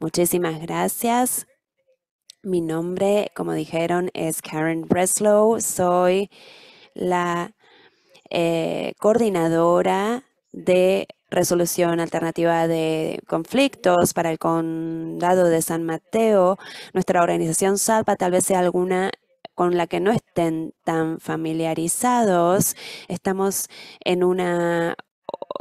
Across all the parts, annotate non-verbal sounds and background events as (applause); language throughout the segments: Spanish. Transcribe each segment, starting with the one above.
Muchísimas gracias. Mi nombre, como dijeron, es Karen Breslow. Soy la eh, coordinadora de resolución alternativa de conflictos para el condado de San Mateo. Nuestra organización SALPA tal vez sea alguna con la que no estén tan familiarizados. Estamos en una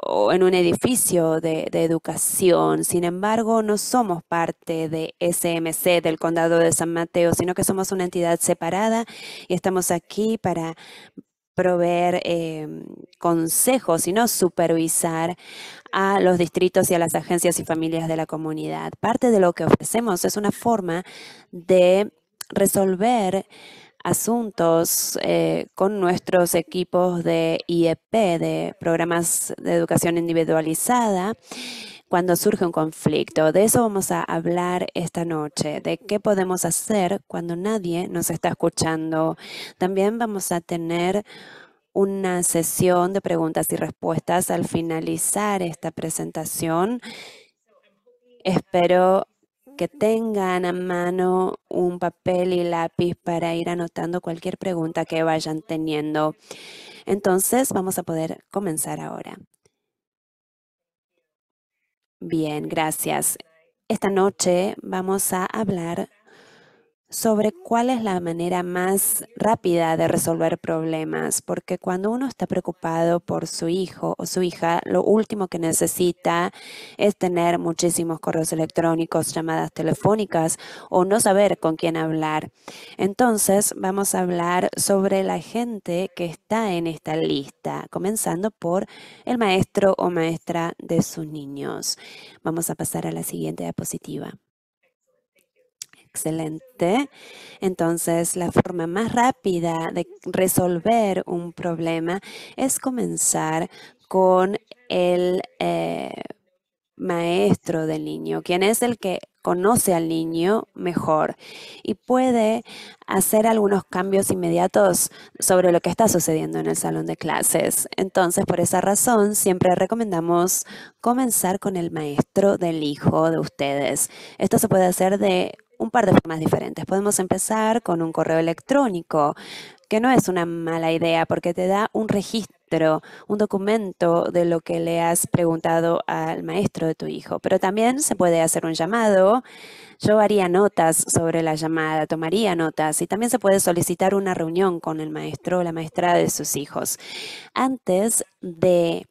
o en un edificio de, educación. Sin embargo, no somos parte de SMC del Condado de San Mateo, sino que somos una entidad separada y estamos aquí para proveer em, consejos y no supervisar a los distritos y a las agencias y familias de la comunidad. Parte de lo que ofrecemos es una forma de resolver asuntos eh, con nuestros equipos de IEP, de programas de educación individualizada, cuando surge un conflicto. De eso vamos a hablar esta noche, de qué podemos hacer cuando nadie nos está escuchando. También vamos a tener una sesión de preguntas y respuestas al finalizar esta presentación. Espero que tengan a mano un papel y lápiz para ir anotando cualquier pregunta que vayan teniendo. Entonces vamos a poder comenzar ahora. Bien, gracias. Esta noche vamos a hablar sobre cuál es la manera más rápida de resolver problemas, porque cuando uno está preocupado por su hijo o su hija, lo último que necesita es tener muchísimos correos electrónicos, llamadas telefónicas o no saber con quién hablar. Entonces vamos a hablar sobre la gente que está en esta lista, comenzando por el maestro o maestra de sus niños. Vamos a pasar a la siguiente diapositiva excelente. Entonces, la forma más rápida de resolver un problema es comenzar con el eh, maestro del niño, quien es el que conoce al niño mejor y puede hacer algunos cambios inmediatos sobre lo que está sucediendo en el salón de clases. Entonces, por esa razón, siempre recomendamos comenzar con el maestro del hijo de ustedes. Esto se puede hacer de un par de formas diferentes. Podemos empezar con un correo electrónico, que no es una mala idea porque te da un registro, un documento de lo que le has preguntado al maestro de tu hijo. Pero también se puede hacer un llamado. Yo haría notas sobre la llamada, tomaría notas y también se puede solicitar una reunión con el maestro o la maestra de sus hijos. Antes de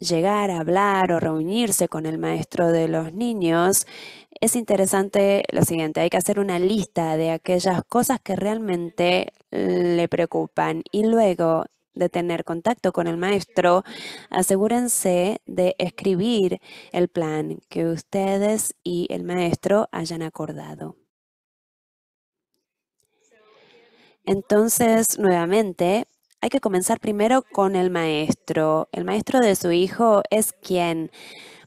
llegar a hablar o reunirse con el maestro de los niños, es interesante lo siguiente, hay que hacer una lista de aquellas cosas que realmente le preocupan y luego de tener contacto con el maestro, asegúrense de escribir el plan que ustedes y el maestro hayan acordado. Entonces, nuevamente, hay que comenzar primero con el maestro. El maestro de su hijo es quien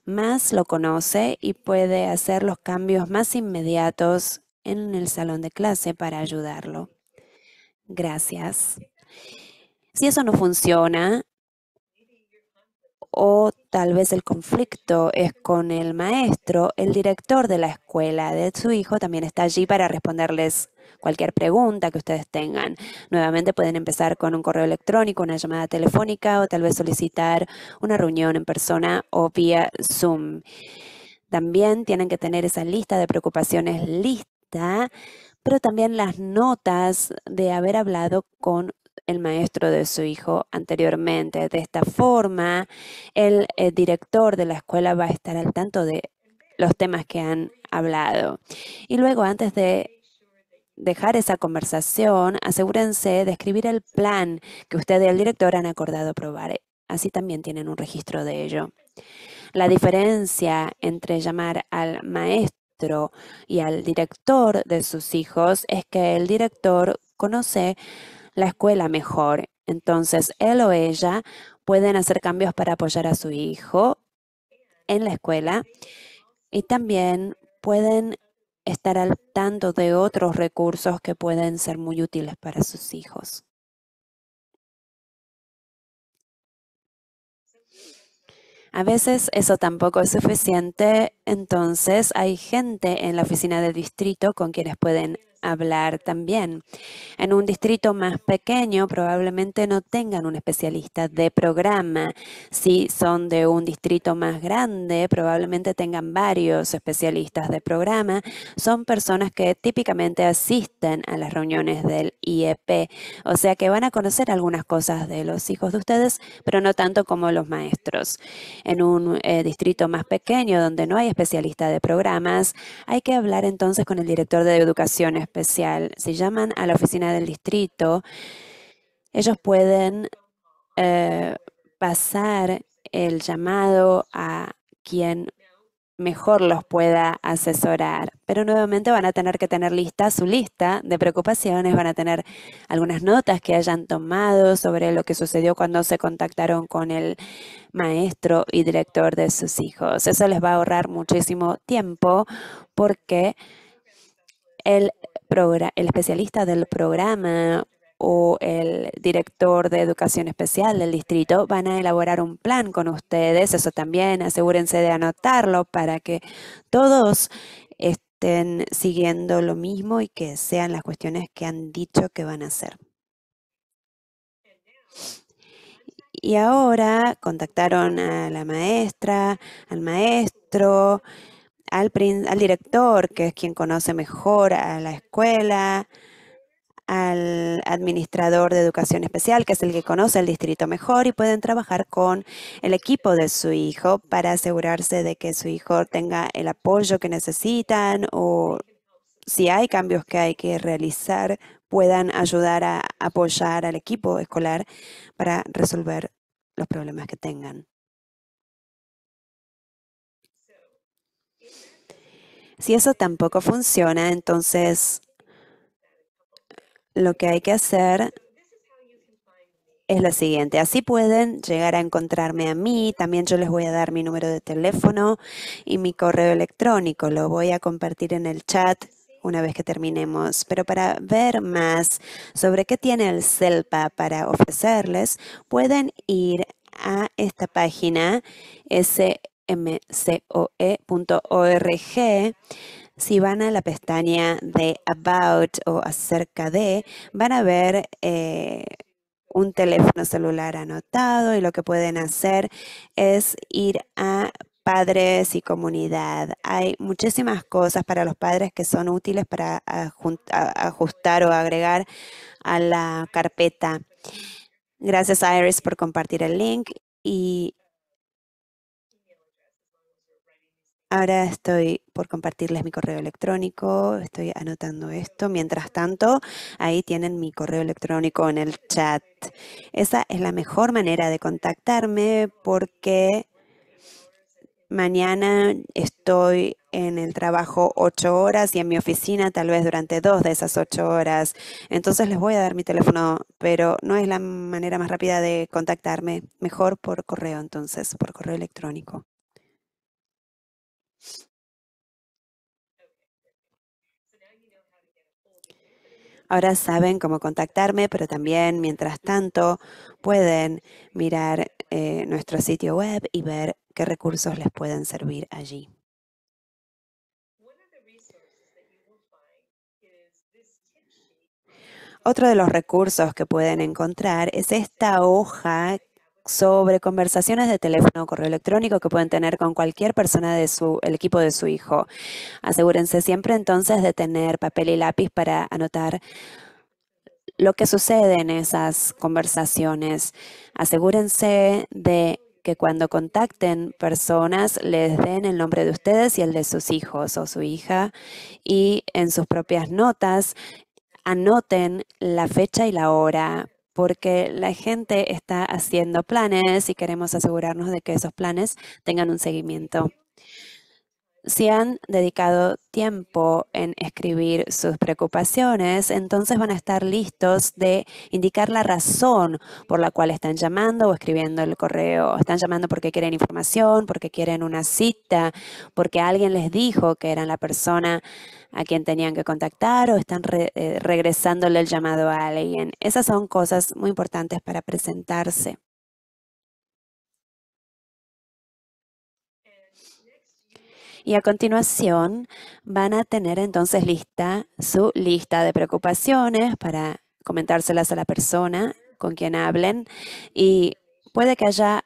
más lo conoce y puede hacer los cambios más inmediatos en el salón de clase para ayudarlo. Gracias. Si eso no funciona, o tal vez el conflicto es con el maestro, el director de la escuela de su hijo también está allí para responderles cualquier pregunta que ustedes tengan. Nuevamente pueden empezar con un correo electrónico, una llamada telefónica o tal vez solicitar una reunión en persona o vía Zoom. También tienen que tener esa lista de preocupaciones lista, pero también las notas de haber hablado con el maestro de su hijo anteriormente. De esta forma, el, eh, director de la escuela va a estar al tanto de los temas que han hablado. Y luego, antes de dejar esa conversación, asegúrense de escribir el plan que usted y el director han acordado probar Así también tienen un registro de ello. La diferencia entre llamar al maestro y al director de sus hijos es que el director conoce la escuela mejor. Entonces, él o ella pueden hacer cambios para apoyar a su hijo en la escuela y también pueden estar al tanto de otros recursos que pueden ser muy útiles para sus hijos. A veces eso tampoco es suficiente, entonces hay gente en la oficina del distrito con quienes pueden hablar también. En un distrito más pequeño probablemente no tengan un especialista de programa. Si son de un distrito más grande, probablemente tengan varios especialistas de programa. Son personas que típicamente asisten a las reuniones del IEP, o sea que van a conocer algunas cosas de los hijos de ustedes, pero no tanto como los maestros. En un eh, distrito más pequeño donde no hay especialista de programas, hay que hablar entonces con el director de educación especial, si llaman a la oficina del distrito, ellos pueden eh, pasar el llamado a quien mejor los pueda asesorar. Pero nuevamente van a tener que tener lista su lista de preocupaciones, van a tener algunas notas que hayan tomado sobre lo que sucedió cuando se contactaron con el maestro y director de sus hijos. Eso les va a ahorrar muchísimo tiempo porque el, el especialista del programa o el director de educación especial del distrito van a elaborar un plan con ustedes. Eso también asegúrense de anotarlo para que todos estén siguiendo lo mismo y que sean las cuestiones que han dicho que van a hacer. Y ahora contactaron a la maestra, al maestro, al, director, que es quien conoce mejor a la escuela, al administrador de educación especial, que es el que conoce el distrito mejor, y pueden trabajar con el equipo de su hijo para asegurarse de que su hijo tenga el apoyo que necesitan o si hay cambios que hay que realizar, puedan ayudar a apoyar al equipo escolar para resolver los problemas que tengan. Si eso tampoco funciona, entonces lo que hay que hacer es lo siguiente. Así pueden llegar a encontrarme a mí. También yo les voy a dar mi número de teléfono y mi correo electrónico. Lo voy a compartir en el chat una vez que terminemos. Pero para ver más sobre qué tiene el CELPA para ofrecerles, pueden ir a esta página, mcoe.org, si van a la pestaña de About o acerca de, van a ver eh, un teléfono celular anotado y lo que pueden hacer es ir a padres y comunidad. Hay muchísimas cosas para los padres que son útiles para ajustar o agregar a la carpeta. Gracias Iris por compartir el link y Ahora estoy por compartirles mi correo electrónico, estoy anotando esto. Mientras tanto, ahí tienen mi correo electrónico en el chat. Esa es la mejor manera de contactarme porque mañana estoy en el trabajo ocho horas y en mi oficina tal vez durante dos de esas ocho horas. Entonces les voy a dar mi teléfono, pero no es la manera más rápida de contactarme. Mejor por correo entonces, por correo electrónico. Ahora saben cómo contactarme, pero también, mientras tanto, pueden mirar eh, nuestro sitio web y ver qué recursos les pueden servir allí. Otro de los recursos que pueden encontrar es esta hoja sobre conversaciones de teléfono o correo electrónico que pueden tener con cualquier persona del equipo de su hijo. Asegúrense siempre entonces de tener papel y lápiz para anotar lo que sucede en esas conversaciones. Asegúrense de que cuando contacten personas les den el nombre de ustedes y el de sus hijos o su hija y en sus propias notas anoten la fecha y la hora porque la gente está haciendo planes y queremos asegurarnos de que esos planes tengan un seguimiento si han dedicado tiempo en escribir sus preocupaciones, entonces van a estar listos de indicar la razón por la cual están llamando o escribiendo el correo. Están llamando porque quieren información, porque quieren una cita, porque alguien les dijo que eran la persona a quien tenían que contactar o están eh, regresándole el llamado a alguien. Esas son cosas muy importantes para presentarse. Y a continuación van a tener entonces lista su lista de preocupaciones para comentárselas a la persona con quien hablen y puede que haya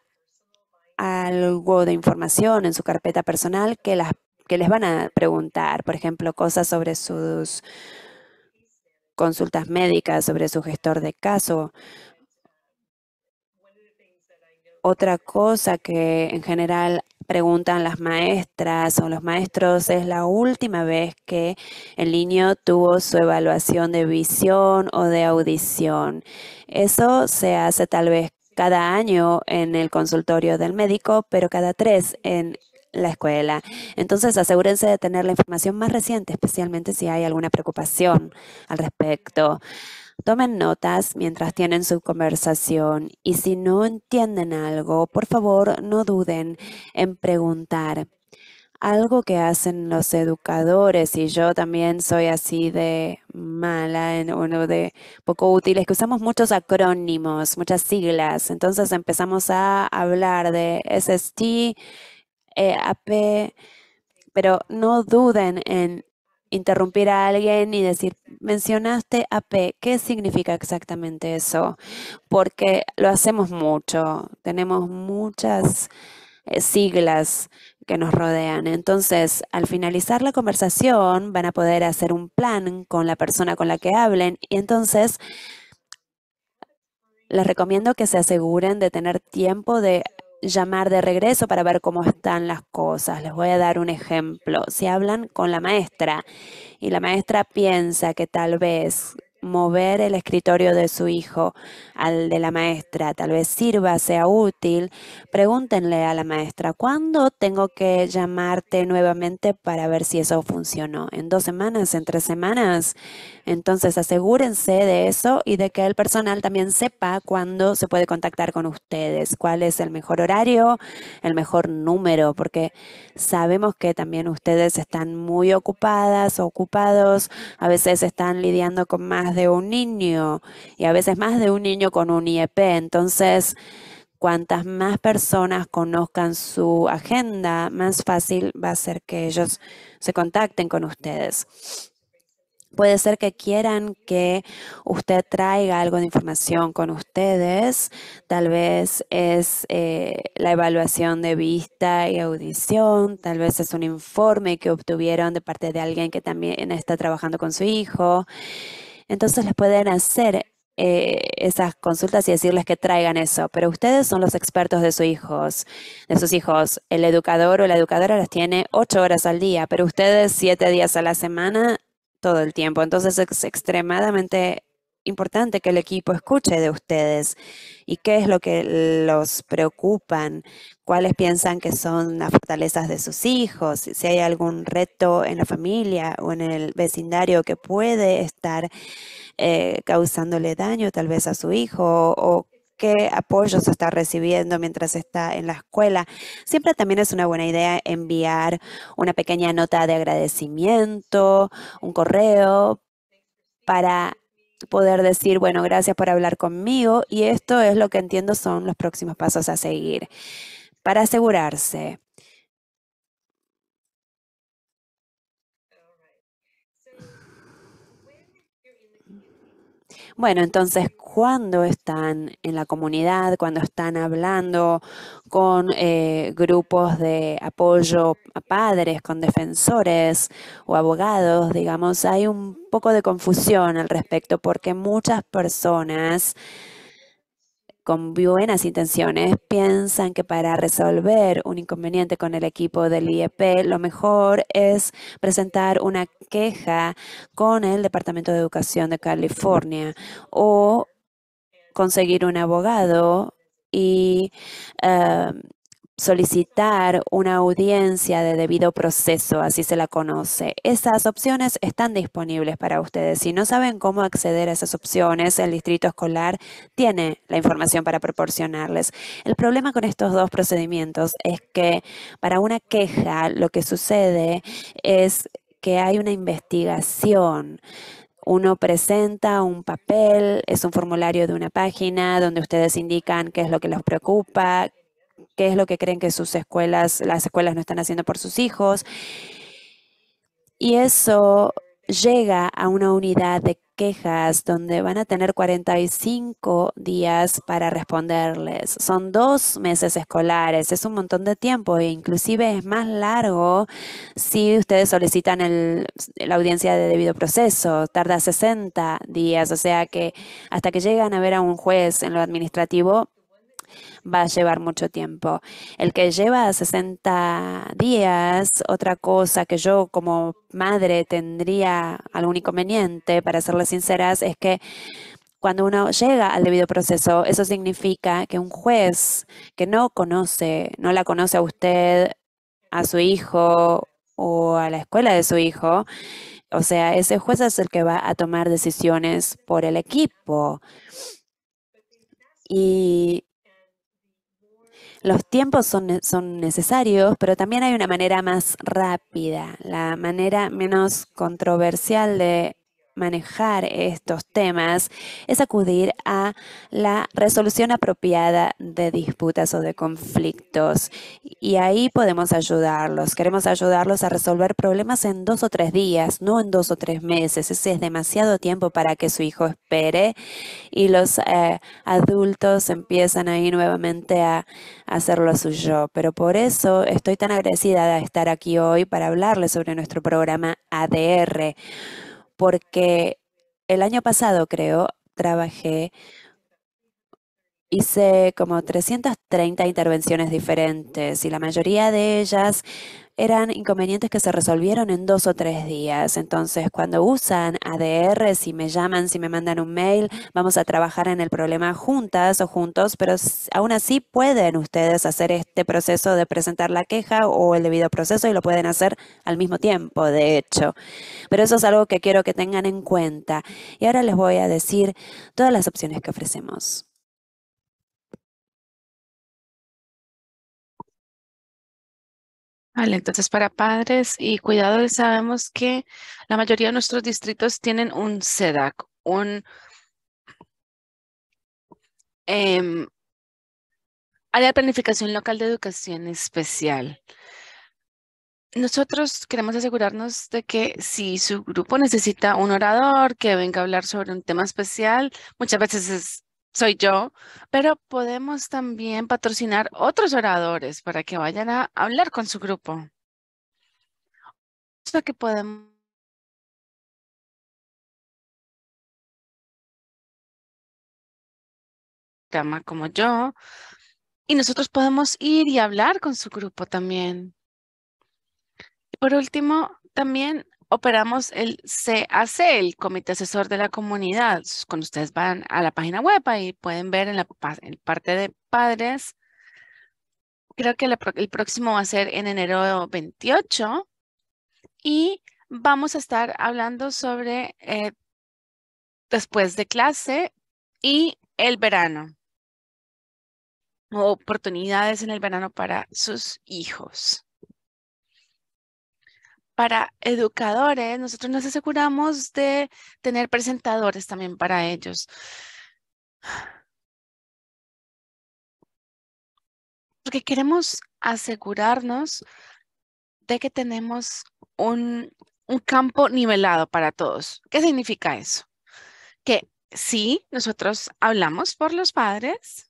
algo de información en su carpeta personal que, las, que les van a preguntar, por ejemplo, cosas sobre sus consultas médicas, sobre su gestor de caso. Otra cosa que en general preguntan las maestras o los maestros, es la última vez que el niño tuvo su evaluación de visión o de audición. Eso se hace tal vez cada año en el consultorio del médico, pero cada tres en la escuela. Entonces, asegúrense de tener la información más reciente, especialmente si hay alguna preocupación al respecto. Tomen notas mientras tienen su conversación y si no entienden algo, por favor no duden en preguntar. Algo que hacen los educadores y yo también soy así de mala en uno de poco útiles que usamos muchos acrónimos, muchas siglas. Entonces empezamos a hablar de SST, e AP, pero no duden en interrumpir a alguien y decir, mencionaste AP, ¿qué significa exactamente eso? Porque lo hacemos mucho, tenemos muchas eh, siglas que nos rodean. Entonces, al finalizar la conversación, van a poder hacer un plan con la persona con la que hablen y entonces les recomiendo que se aseguren de tener tiempo de llamar de regreso para ver cómo están las cosas. Les voy a dar un ejemplo. Se hablan con la maestra y la maestra piensa que tal vez mover el escritorio de su hijo al de la maestra, tal vez sirva, sea útil, pregúntenle a la maestra, ¿cuándo tengo que llamarte nuevamente para ver si eso funcionó? ¿En dos semanas? ¿En tres semanas? Entonces asegúrense de eso y de que el personal también sepa cuándo se puede contactar con ustedes, cuál es el mejor horario, el mejor número, porque sabemos que también ustedes están muy ocupadas, ocupados, a veces están lidiando con más de un niño y a veces más de un niño con un IEP. Entonces, cuantas más personas conozcan su agenda, más fácil va a ser que ellos se contacten con ustedes. Puede ser que quieran que usted traiga algo de información con ustedes. Tal vez es eh, la evaluación de vista y audición. Tal vez es un informe que obtuvieron de parte de alguien que también está trabajando con su hijo. Entonces les pueden hacer eh, esas consultas y decirles que traigan eso, pero ustedes son los expertos de sus hijos, de sus hijos. El educador o la educadora las tiene ocho horas al día, pero ustedes siete días a la semana todo el tiempo. Entonces es extremadamente importante que el equipo escuche de ustedes y qué es lo que los preocupan, cuáles piensan que son las fortalezas de sus hijos, si hay algún reto en la familia o en el vecindario que puede estar eh, causándole daño tal vez a su hijo o qué apoyos está recibiendo mientras está en la escuela. Siempre también es una buena idea enviar una pequeña nota de agradecimiento, un correo para poder decir, bueno, gracias por hablar conmigo y esto es lo que entiendo son los próximos pasos a seguir para asegurarse Bueno, entonces, cuando están en la comunidad, cuando están hablando con eh, grupos de apoyo a padres, con defensores o abogados, digamos, hay un poco de confusión al respecto porque muchas personas con buenas intenciones piensan que para resolver un inconveniente con el equipo del IEP lo mejor es presentar una queja con el Departamento de Educación de California o conseguir un abogado y em, solicitar una audiencia de debido proceso, así se la conoce. Esas opciones están disponibles para ustedes. Si no saben cómo acceder a esas opciones, el distrito escolar tiene la información para proporcionarles. El problema con estos dos procedimientos es que para una queja lo que sucede es que hay una investigación. Uno presenta un papel, es un formulario de una página donde ustedes indican qué es lo que les preocupa, qué es lo que creen que sus escuelas, las escuelas no están haciendo por sus hijos. Y eso llega a una unidad de quejas donde van a tener 45 días para responderles. Son dos meses escolares, es un montón de tiempo e inclusive es más largo si ustedes solicitan el, la audiencia de debido proceso. Tarda 60 días, o sea que hasta que llegan a ver a un juez en lo administrativo va a llevar mucho tiempo. El que lleva 60 días, otra cosa que yo como madre tendría algún inconveniente, para serles sinceras, es que cuando uno llega al debido proceso, eso significa que un juez que no conoce, no la conoce a usted, a su hijo o a la escuela de su hijo, o sea, ese juez es el que va a tomar decisiones por el equipo. Y los tiempos son, son, necesarios, pero también hay una manera más rápida, la manera menos controversial de manejar estos temas es acudir a la resolución apropiada de disputas o de conflictos. Y ahí podemos ayudarlos. Queremos ayudarlos a resolver problemas en dos o tres días, no en dos o tres meses. Ese es demasiado tiempo para que su hijo espere y los eh, adultos empiezan ahí nuevamente a, a hacer lo suyo. Pero por eso estoy tan agradecida de estar aquí hoy para hablarles sobre nuestro programa ADR porque el año pasado, creo, trabajé, hice como 330 intervenciones diferentes y la mayoría de ellas eran inconvenientes que se resolvieron en dos o tres días. Entonces, cuando usan ADR, si me llaman, si me mandan un mail, vamos a trabajar en el problema juntas o juntos, pero aún así pueden ustedes hacer este proceso de presentar la queja o el debido proceso y lo pueden hacer al mismo tiempo, de hecho. Pero eso es algo que quiero que tengan en cuenta. Y ahora les voy a decir todas las opciones que ofrecemos. Vale, entonces para padres y cuidadores sabemos que la mayoría de nuestros distritos tienen un SEDAC, un em, área de planificación local de educación especial. Nosotros queremos asegurarnos de que si su grupo necesita un orador que venga a hablar sobre un tema especial, muchas veces es soy yo, pero podemos también patrocinar otros oradores para que vayan a hablar con su grupo. sea que podemos como yo y nosotros podemos ir y hablar con su grupo también. por último, también operamos el CAC, el Comité Asesor de la Comunidad. Cuando ustedes van a la página web, ahí pueden ver en la parte de padres. Creo que el próximo va a ser en enero 28. Y vamos a estar hablando sobre eh, después de clase y el verano. oportunidades en el verano para sus hijos para educadores, nosotros nos aseguramos de tener presentadores también para ellos. Porque queremos asegurarnos de que tenemos un, campo nivelado para todos. ¿Qué significa eso? Que sí, nosotros hablamos por los padres,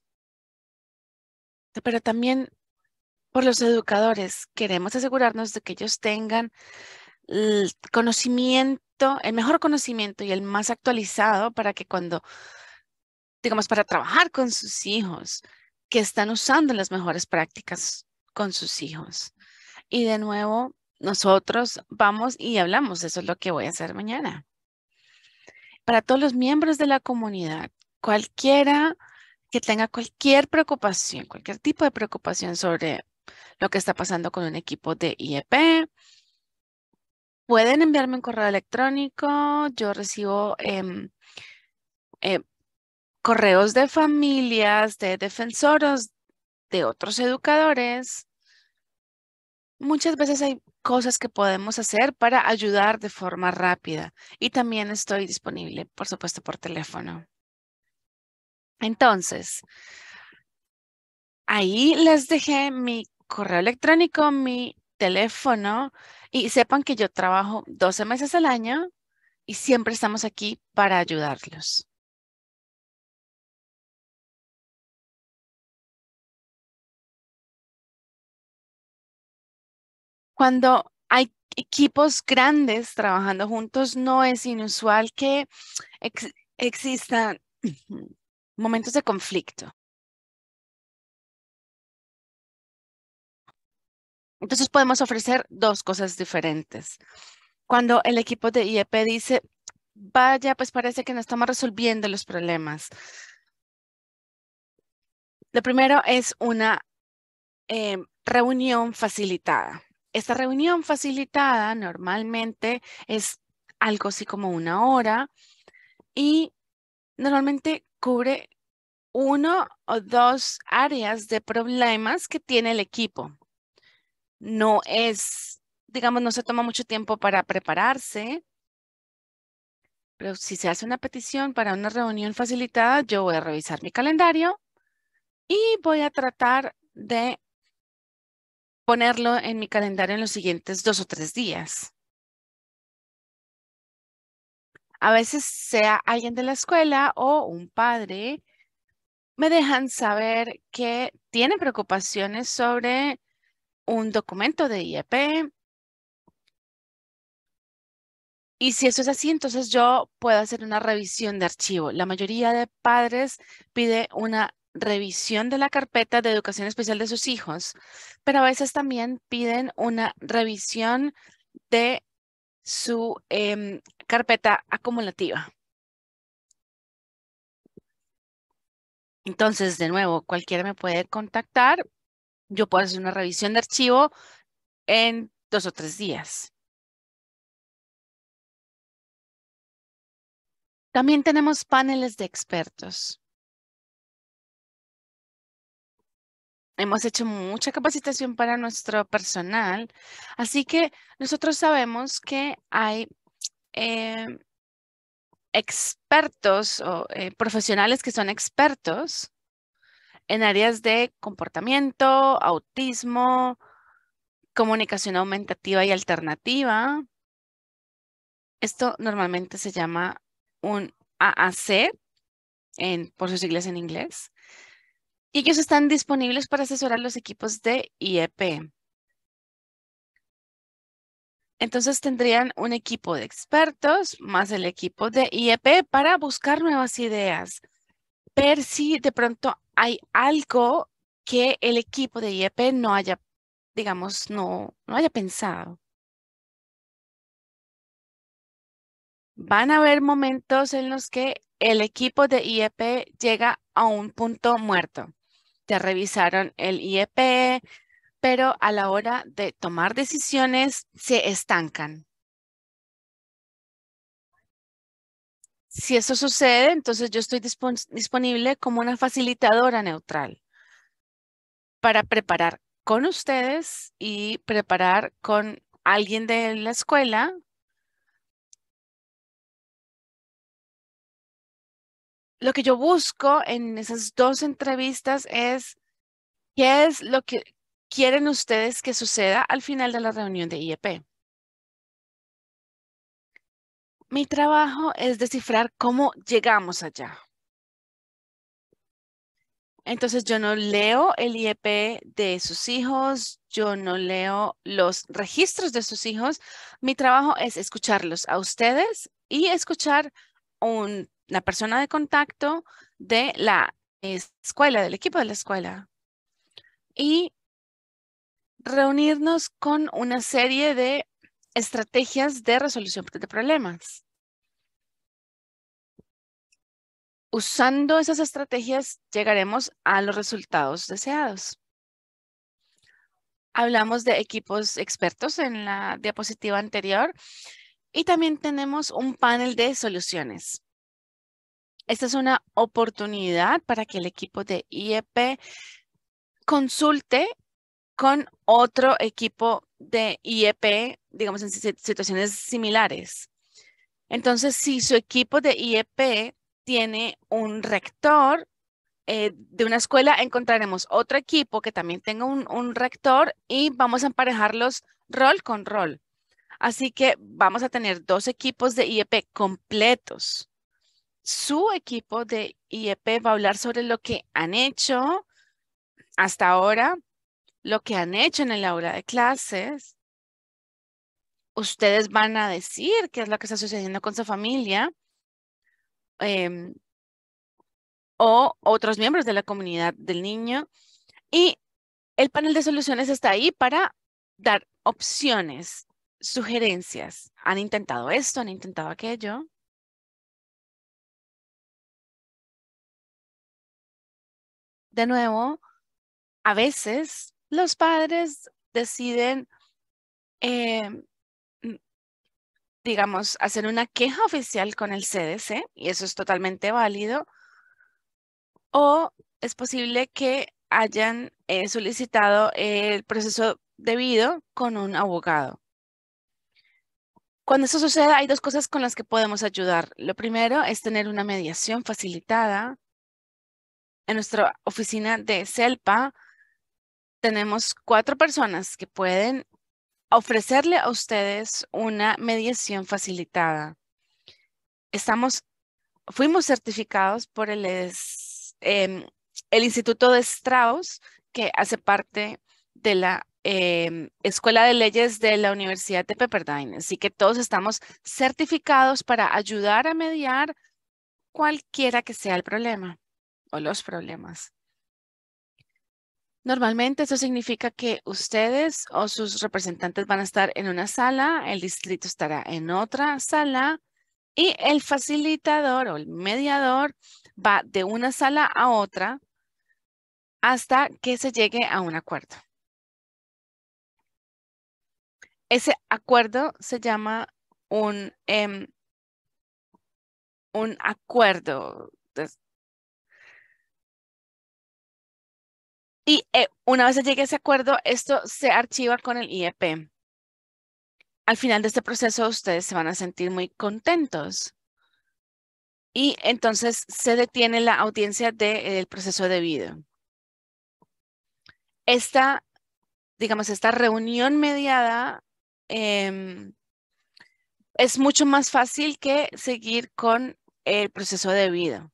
pero también por los educadores. Queremos asegurarnos de que ellos tengan el conocimiento, el mejor conocimiento y el más actualizado para que cuando, digamos, para trabajar con sus hijos, que están usando las mejores prácticas con sus hijos. Y de nuevo, nosotros vamos y hablamos, eso es lo que voy a hacer mañana. Para todos los miembros de la comunidad, cualquiera que tenga cualquier preocupación, cualquier tipo de preocupación sobre lo que está pasando con un equipo de IEP. Pueden enviarme un correo electrónico. Yo recibo em, eh, correos de familias, de defensoros, de otros educadores. Muchas veces hay cosas que podemos hacer para ayudar de forma rápida y también estoy disponible, por supuesto, por teléfono. Entonces, ahí les dejé mi correo electrónico, mi teléfono y sepan que yo trabajo 12 meses al año y siempre estamos aquí para ayudarlos. Cuando hay equipos grandes trabajando juntos, no es inusual que existan (clears throat) momentos de conflicto. Entonces podemos ofrecer dos cosas diferentes. Cuando el equipo de IEP dice, vaya, pues parece que no estamos resolviendo los problemas. Lo primero es una eh, reunión facilitada. Esta reunión facilitada normalmente es algo así como una hora y normalmente cubre uno o dos áreas de problemas que tiene el equipo no es, digamos, no se toma mucho tiempo para prepararse, pero si se hace una petición para una reunión facilitada, yo voy a revisar mi calendario y voy a tratar de ponerlo en mi calendario en los siguientes dos o tres días. A veces sea alguien de la escuela o un padre, me dejan saber que tiene preocupaciones sobre un documento de IEP. Y si eso es así, entonces yo puedo hacer una revisión de archivo. La mayoría de padres pide una revisión de la carpeta de educación especial de sus hijos, pero a veces también piden una revisión de su em, carpeta acumulativa. Entonces, de nuevo, cualquiera me puede contactar yo puedo hacer una revisión de archivo en dos o tres días. También tenemos paneles de expertos. Hemos hecho mucha capacitación para nuestro personal, así que nosotros sabemos que hay eh, expertos o eh, profesionales que son expertos en áreas de comportamiento, autismo, comunicación aumentativa y alternativa. Esto normalmente se llama un AAC, por sus siglas en inglés. Y ellos están disponibles para asesorar los equipos de IEP. Entonces tendrían un equipo de expertos más el equipo de IEP para buscar nuevas ideas, ver si de pronto hay algo que el equipo de IEP no haya, digamos, no, haya pensado. Van a haber momentos en los que el equipo de IEP llega a un punto muerto. Te revisaron el IEP, pero a la hora de tomar decisiones se estancan. Si eso sucede, entonces yo estoy disponible como una facilitadora neutral para preparar con ustedes y preparar con alguien de la escuela lo que yo busco en esas dos entrevistas es qué es lo que quieren ustedes que suceda al final de la reunión de IEP. Mi trabajo es descifrar cómo llegamos allá. Entonces yo no leo el IEP de sus hijos, yo no leo los registros de sus hijos. Mi trabajo es escucharlos a ustedes y escuchar a una persona de contacto de la escuela, del equipo de la escuela. Y reunirnos con una serie de estrategias de resolución de problemas. Usando esas estrategias llegaremos a los resultados deseados. Hablamos de equipos expertos en la diapositiva anterior y también tenemos un panel de soluciones. Esta es una oportunidad para que el equipo de IEP consulte con otro equipo de IEP, digamos, en situaciones similares. Entonces, si su equipo de IEP tiene un rector eh, de una escuela, encontraremos otro equipo que también tenga un, un rector y vamos a emparejarlos rol con rol. Así que vamos a tener dos equipos de IEP completos. Su equipo de IEP va a hablar sobre lo que han hecho hasta ahora, lo que han hecho en el aula de clases, ustedes van a decir qué es lo que está sucediendo con su familia em, o otros miembros de la comunidad del niño. Y el panel de soluciones está ahí para dar opciones, sugerencias. Han intentado esto, han intentado aquello. De nuevo, a veces los padres deciden, em, digamos, hacer una queja oficial con el CDC, y eso es totalmente válido, o es posible que hayan eh, solicitado el proceso debido con un abogado. Cuando eso suceda, hay dos cosas con las que podemos ayudar. Lo primero es tener una mediación facilitada. En nuestra oficina de CELPA tenemos cuatro personas que pueden ofrecerle a ustedes una mediación facilitada. Estamos, fuimos certificados por el, em, Instituto de Strauss, que hace parte de la em, Escuela de Leyes de la Universidad de Pepperdine. Así que todos estamos certificados para ayudar a mediar cualquiera que sea el problema o los problemas. Normalmente eso significa que ustedes o sus representantes van a estar en una sala, el distrito estará en otra sala y el facilitador o el mediador va de una sala a otra hasta que se llegue a un acuerdo. Ese acuerdo se llama un, em, un acuerdo. Y eh, una vez se llegue a ese acuerdo, esto se archiva con el IEP. Al final de este proceso, ustedes se van a sentir muy contentos. Y entonces se detiene la audiencia del de, proceso debido. Esta, digamos, esta reunión mediada em, es mucho más fácil que seguir con el proceso debido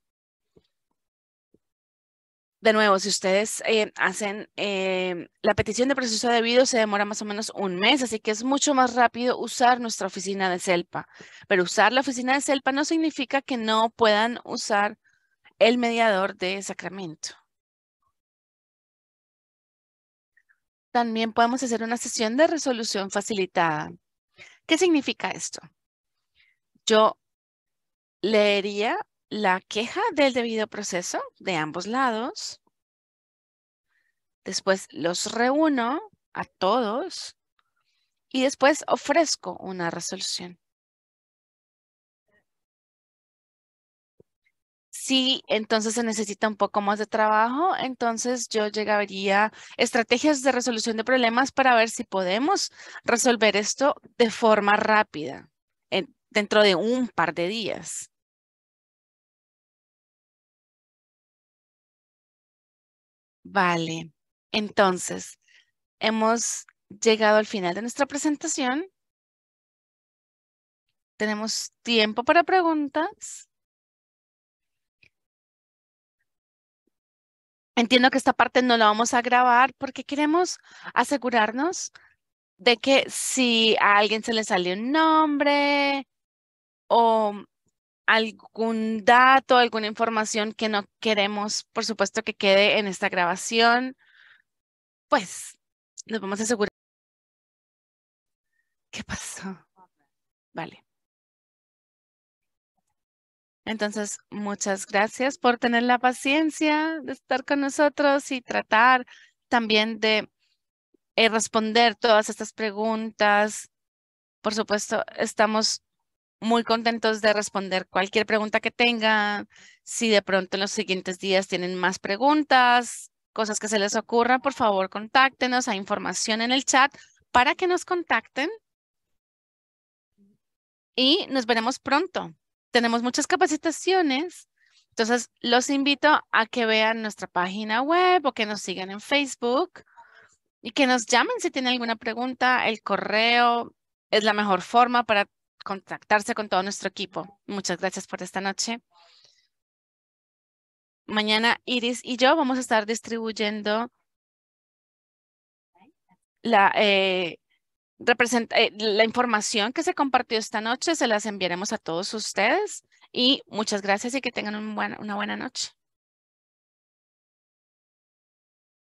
de nuevo, si ustedes eh, hacen eh, la petición de proceso debido, se demora más o menos un mes, así que es mucho más rápido usar nuestra oficina de CELPA. Pero usar la oficina de CELPA no significa que no puedan usar el mediador de Sacramento. También podemos hacer una sesión de resolución facilitada. ¿Qué significa esto? Yo leería la queja del debido proceso de ambos lados. Después los reúno a todos y después ofrezco una resolución. Si entonces se necesita un poco más de trabajo, entonces yo llegaría estrategias de resolución de problemas para ver si podemos resolver esto de forma rápida dentro de un par de días. Vale, entonces, hemos llegado al final de nuestra presentación. Tenemos tiempo para preguntas. Entiendo que esta parte no la vamos a grabar porque queremos asegurarnos de que si a alguien se le sale un nombre o algún dato, alguna información que no queremos, por supuesto, que quede en esta grabación, pues nos vamos a asegurar. ¿Qué pasó? Vale. Entonces, muchas gracias por tener la paciencia de estar con nosotros y tratar también de eh, responder todas estas preguntas. Por supuesto, estamos muy contentos de responder cualquier pregunta que tengan. Si de pronto en los siguientes días tienen más preguntas, cosas que se les ocurran, por favor, contáctenos. Hay información en el chat para que nos contacten. Y nos veremos pronto. Tenemos muchas capacitaciones. Entonces, los invito a que vean nuestra página web o que nos sigan en Facebook y que nos llamen si tienen alguna pregunta. El correo es la mejor forma para contactarse con todo nuestro equipo. Muchas gracias por esta noche. Mañana Iris y yo vamos a estar distribuyendo la, eh, eh la información que se compartió esta noche. Se las enviaremos a todos ustedes y muchas gracias y que tengan una buena noche.